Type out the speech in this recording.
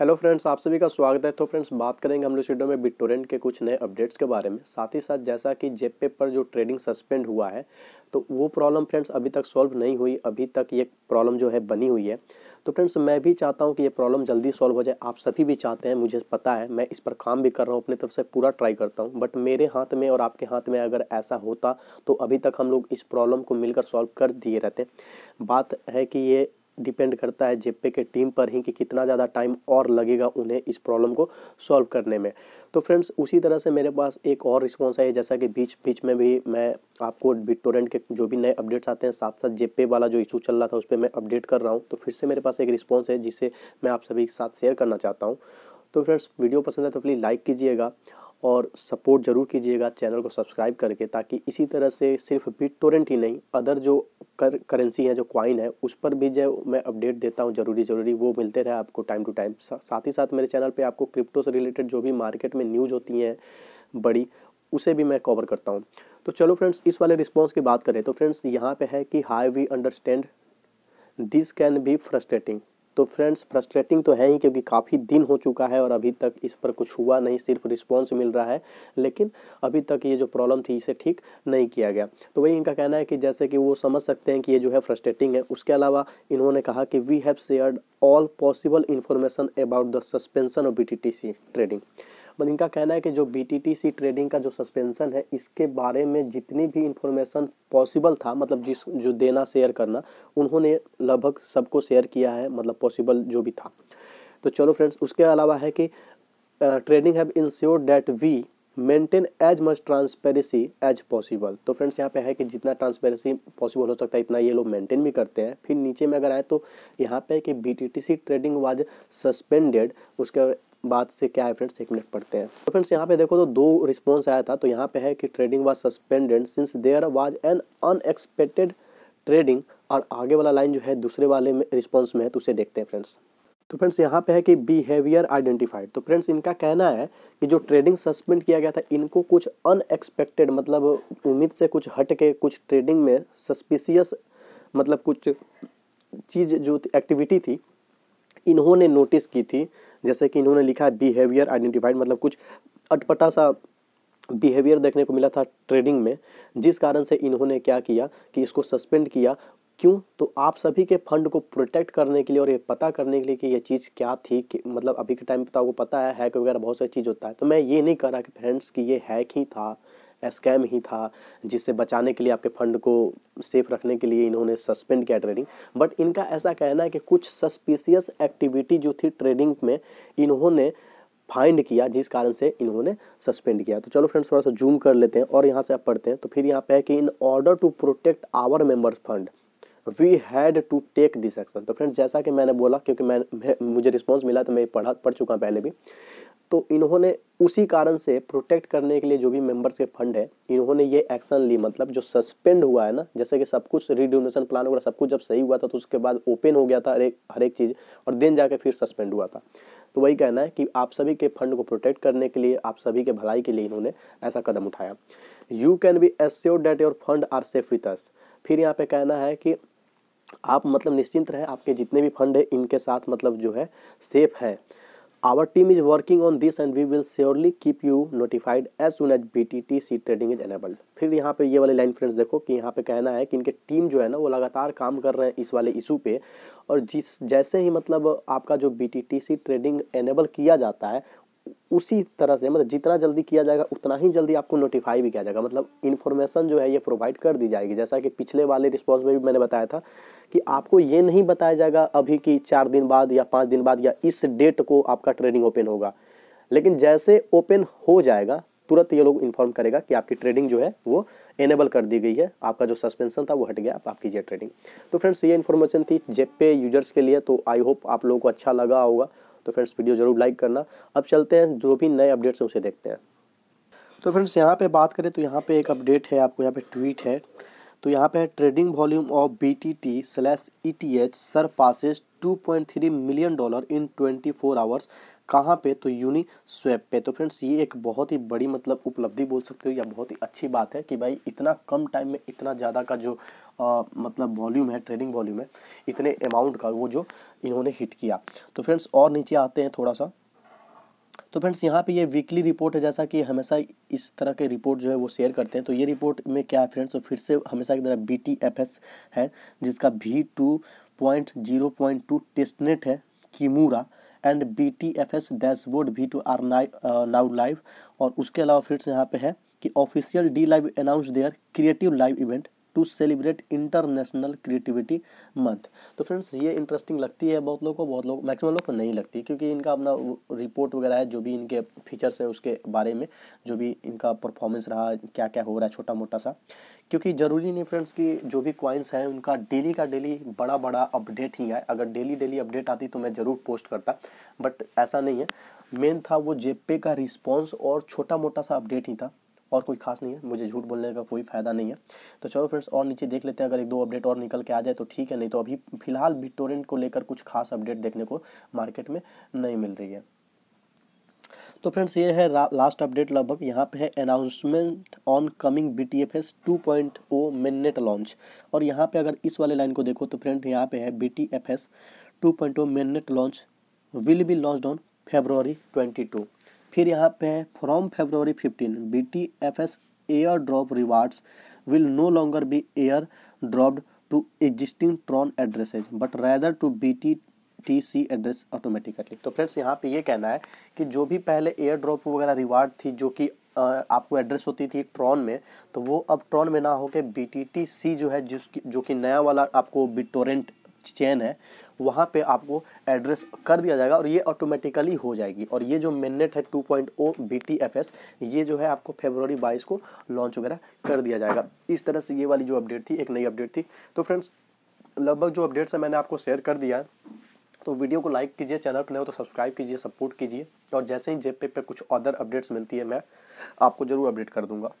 Hello friends आप सभी का स्वागत है तो फ्रेंड्स बात करेंगे हम लोग वीडियो में बिटोरेंट के कुछ नए अपडेट्स के बारे में साथ ही साथ जैसा कि जेप पे पर जो ट्रेडिंग सस्पेंड हुआ है तो वो प्रॉब्लम फ्रेंड्स अभी तक सॉल्व नहीं हुई अभी तक ये प्रॉब्लम जो है बनी हुई है तो फ्रेंड्स मैं भी चाहता हूँ कि ये प्रॉब्लम जल्दी सॉल्व हो जाए आप सभी भी चाहते हैं मुझे पता है मैं इस पर काम भी कर रहा हूँ अपने तरफ से पूरा ट्राई करता हूँ बट मेरे हाथ में और आपके हाथ में अगर ऐसा होता तो अभी तक हम लोग इस प्रॉब्लम को मिलकर सॉल्व कर दिए रहते बात है कि ये डिपेंड करता है जेपे के टीम पर ही कि कितना ज़्यादा टाइम और लगेगा उन्हें इस प्रॉब्लम को सॉल्व करने में तो फ्रेंड्स उसी तरह से मेरे पास एक और रिस्पॉन्स है जैसा कि बीच बीच में भी मैं आपको बिटोरेंट के जो भी नए अपडेट्स आते हैं साथ साथ जेपे वाला जो इशू चल रहा था उस पर मैं अपडेट कर रहा हूँ तो फिर से मेरे पास एक रिस्पॉन्स है जिसे मैं आप सभी के साथ शेयर करना चाहता हूँ तो फ्रेंड्स वीडियो पसंद है तो प्लीज़ लाइक कीजिएगा और सपोर्ट ज़रूर कीजिएगा चैनल को सब्सक्राइब करके ताकि इसी तरह से सिर्फ बिट टोरेंट ही नहीं अदर जो कर करेंसी है जो क्वाइन है उस पर भी जो मैं अपडेट देता हूँ ज़रूरी ज़रूरी वो मिलते रहे आपको टाइम टू टाइम साथ ही साथ मेरे चैनल पे आपको क्रिप्टो से रिलेटेड जो भी मार्केट में न्यूज होती हैं बड़ी उसे भी मैं कवर करता हूँ तो चलो फ्रेंड्स इस वाले रिस्पॉन्स की बात करें तो फ्रेंड्स यहाँ पर है कि hi we understand this can be frustrating तो फ्रेंड्स फ्रस्ट्रेटिंग तो है ही क्योंकि काफ़ी दिन हो चुका है और अभी तक इस पर कुछ हुआ नहीं सिर्फ रिस्पॉन्स मिल रहा है लेकिन अभी तक ये जो प्रॉब्लम थी इसे ठीक नहीं किया गया तो वही इनका कहना है कि जैसे कि वो समझ सकते हैं कि ये जो है फ्रस्ट्रेटिंग है उसके अलावा इन्होंने कहा कि we have shared all possible information about the suspension of B trading मतलब इनका कहना है कि जो बी ट्रेडिंग का जो सस्पेंशन है इसके बारे में जितनी भी इंफॉर्मेशन पॉसिबल था मतलब जिस जो देना शेयर करना उन्होंने लगभग सबको शेयर किया है मतलब पॉसिबल जो भी था तो चलो फ्रेंड्स उसके अलावा है कि trading have ensure that we maintain as much transparency as possible तो फ्रेंड्स यहाँ पे है कि जितना ट्रांसपेरेंसी पॉसिबल हो सकता है इतना ये लोग मेंटेन भी करते हैं फिर नीचे में अगर आए तो यहाँ पे कि बी ट्रेडिंग वाज सस्पेंडेड उसके बात से क्या है फ्रेंड्स एक मिनट पढ़ते हैं तो फ्रेंड्स यहाँ पे देखो तो दो रिस्पॉन्स आया था तो यहाँ पे है कि trading was suspended since there was an unexpected trading और आगे वाला लाइन जो है दूसरे वाले में रिस्पॉन्स में है तो उसे देखते हैं फ्रेंड्स तो फ्रेंड्स यहाँ पे है कि बिहेवियर आइडेंटिफाइड तो फ्रेंड्स इनका कहना है कि जो ट्रेडिंग सस्पेंड किया गया था इनको कुछ अनएक्सपेक्टेड मतलब उम्मीद से कुछ हट के कुछ ट्रेडिंग में सस्पिशियस मतलब कुछ चीज़ जो एक्टिविटी थी इन्होंने नोटिस की थी जैसे कि इन्होंने लिखा है बिहेवियर आइडेंटिफाइड मतलब कुछ अटपटा सा बिहेवियर देखने को मिला था ट्रेडिंग में जिस कारण से इन्होंने क्या किया कि इसको सस्पेंड किया क्यों तो आप सभी के फंड को प्रोटेक्ट करने के लिए और ये पता करने के लिए कि ये चीज़ क्या थी कि मतलब अभी के टाइम पे तो आपको पता है हैक वगैरह बहुत सारी चीज़ होता है तो मैं ये नहीं कह रहा कि फ्रेंड्स कि ये हैक ही था स्कैम ही था जिससे बचाने के लिए आपके फंड को सेफ रखने के लिए इन्होंने सस्पेंड किया ट्रेडिंग बट इनका ऐसा कहना है कि कुछ सस्पिशियस एक्टिविटी जो थी ट्रेडिंग में इन्होंने फाइंड किया जिस कारण से इन्होंने सस्पेंड किया तो चलो फ्रेंड्स थोड़ा सा जूम कर लेते हैं और यहाँ से आप पढ़ते हैं तो फिर यहाँ पे है कि in order to protect our members fund we had to take this action तो फ्रेंड्स जैसा कि मैंने बोला क्योंकि मैं, मैं मुझे रिस्पॉन्स मिला तो मैं पढ़ा पढ़ चुका पहले भी तो इन्होंने उसी कारण से प्रोटेक्ट करने के लिए जो भी मेंबर्स के फंड है इन्होंने ये एक्शन ली मतलब जो सस्पेंड हुआ है ना जैसे कि सब कुछ रिड्यूनेशन प्लान वगैरह सब कुछ जब सही हुआ था तो उसके बाद ओपन हो गया था हर एक हर एक चीज़ और दिन जाके फिर सस्पेंड हुआ था तो वही कहना है कि आप सभी के फंड को प्रोटेक्ट करने के लिए आप सभी के भलाई के लिए इन्होंने ऐसा कदम उठाया you can be assure that your fund are safe with us फिर यहाँ पे कहना है कि आप मतलब निश्चिंत रहे आपके जितने भी फंड है इनके साथ मतलब जो है सेफ है Our team is working on this and we will surely keep you notified as soon as BTTC trading is enabled. फिर यहाँ पे ये वाले लाइन फ्रेंड्स देखो कि यहाँ पे कहना है कि इनके टीम जो है ना वो लगातार काम कर रहे हैं इस वाले इशू पे और जिस जैसे ही मतलब आपका जो BTTC ट्रेडिंग एनेबल किया जाता है उसी तरह से मतलब जितना जल्दी किया जाएगा उतना ही जल्दी आपको नोटिफाई भी किया जाएगा मतलब इन्फॉर्मेशन जो है ये प्रोवाइड कर दी जाएगी जैसा कि पिछले वाले रिस्पॉन्स में भी मैंने बताया था कि आपको ये नहीं बताया जाएगा अभी कि चार दिन बाद या पाँच दिन बाद या इस डेट को आपका ट्रेडिंग ओपन होगा लेकिन जैसे ओपन हो जाएगा तुरंत ये लोग इन्फॉर्म करेगा कि आपकी ट्रेडिंग जो है वो एनेबल कर दी गई है आपका जो सस्पेंशन था वो हट गया आप कीजिए ट्रेडिंग तो फ्रेंड्स ये इन्फॉर्मेशन थी जेपे यूजर्स के लिए तो आई होप आप लोगों को अच्छा लगा होगा तो फ्रेंड्स वीडियो जरूर लाइक करना अब चलते हैं जो भी नए अपडेट्स हैं उसे देखते हैं तो फ्रेंड्स यहाँ पे बात करें तो यहाँ पे एक अपडेट है आपको यहाँ पे ट्वीट है तो यहाँ पे trading volume of B T T slash E T H surpasses two point three million dollar in twenty four hours कहाँ पे तो यूनी स्वैप पे तो फ्रेंड्स ये एक बहुत ही बड़ी मतलब उपलब्धि बोल सकते हो या बहुत ही अच्छी बात है कि भाई इतना कम टाइम में इतना ज़्यादा का जो आ, मतलब वॉल्यूम है ट्रेडिंग वॉल्यूम है इतने अमाउंट का वो जो इन्होंने हिट किया तो फ्रेंड्स और नीचे आते हैं थोड़ा सा तो फ्रेंड्स यहाँ पे ये वीकली रिपोर्ट है जैसा कि हमेशा इस तरह के रिपोर्ट जो है वो शेयर करते हैं तो ये रिपोर्ट में क्या है फ्रेंड्स तो फिर से हमेशा की तरह बी टी एफ एस है जिसका भी two point zero point two testnet है Kimura and B T F S dashboard V two are now live और उसके अलावा फिर से यहाँ पे है कि official D live announce their creative live event to celebrate international creativity month तो फ्रेंड्स ये इंटरेस्टिंग लगती है बहुत लोगों को बहुत लोग मैक्सिमम लोग को नहीं लगती क्योंकि इनका अपना रिपोर्ट वगैरह है जो भी इनके फीचर्स है उसके बारे में जो भी इनका परफॉर्मेंस रहा क्या क्या हो रहा है छोटा मोटा सा क्योंकि ज़रूरी नहीं फ्रेंड्स कि जो भी क्वाइंस हैं उनका डेली का डेली बड़ा बड़ा अपडेट ही आए अगर डेली डेली अपडेट आती तो मैं ज़रूर पोस्ट करता बट ऐसा नहीं है मेन था वो जेपे का रिस्पॉन्स और छोटा मोटा सा अपडेट ही था और कोई खास नहीं है मुझे झूठ बोलने का कोई फ़ायदा नहीं है तो चलो फ्रेंड्स और नीचे देख लेते हैं अगर एक दो अपडेट और निकल के आ जाए तो ठीक है नहीं तो अभी फिलहाल बिटोरेंट को लेकर कुछ खास अपडेट देखने को मार्केट में नहीं मिल रही है तो फ्रेंड्स ये है लास्ट अपडेट लगभग यहाँ पे है announcement on coming B T F S two point O mainnet launch और यहाँ पे अगर इस वाले लाइन को देखो तो फ्रेंड यहाँ पे है B T F S two point O mainnet launch will be launch on February twenty two फिर यहाँ पे है from February fifteen B T F S airdrop rewards will no longer be airdropped to existing Tron addresses but rather to B T T C address automatically तो friends यहाँ पे ये कहना है कि जो भी पहले एयर ड्रॉप वगैरह रिवार्ड थी जो कि आपको एड्रेस होती थी ट्रॉन में तो वो अब ट्रॉन में ना होकर बी टी टी सी जो है जिसकी जो कि नया वाला आपको बिटोरेंट चेन है वहाँ पे आपको एड्रेस कर दिया जाएगा और ये ऑटोमेटिकली हो जाएगी और ये जो मिननेट है 2.0 पॉइंट ये जो है आपको फेबररी बाईस को लॉन्च वगैरह कर दिया जाएगा इस तरह से ये वाली जो अपडेट थी एक नई अपडेट थी तो फ्रेंड्स लगभग जो अपडेट्स है मैंने आपको शेयर कर दिया तो वीडियो को लाइक कीजिए चैनल पर नहीं हो तो सब्सक्राइब कीजिए सपोर्ट कीजिए और जैसे ही जेपे पर कुछ अदर अपडेट्स मिलती है मैं आपको ज़रूर अपडेट कर दूँगा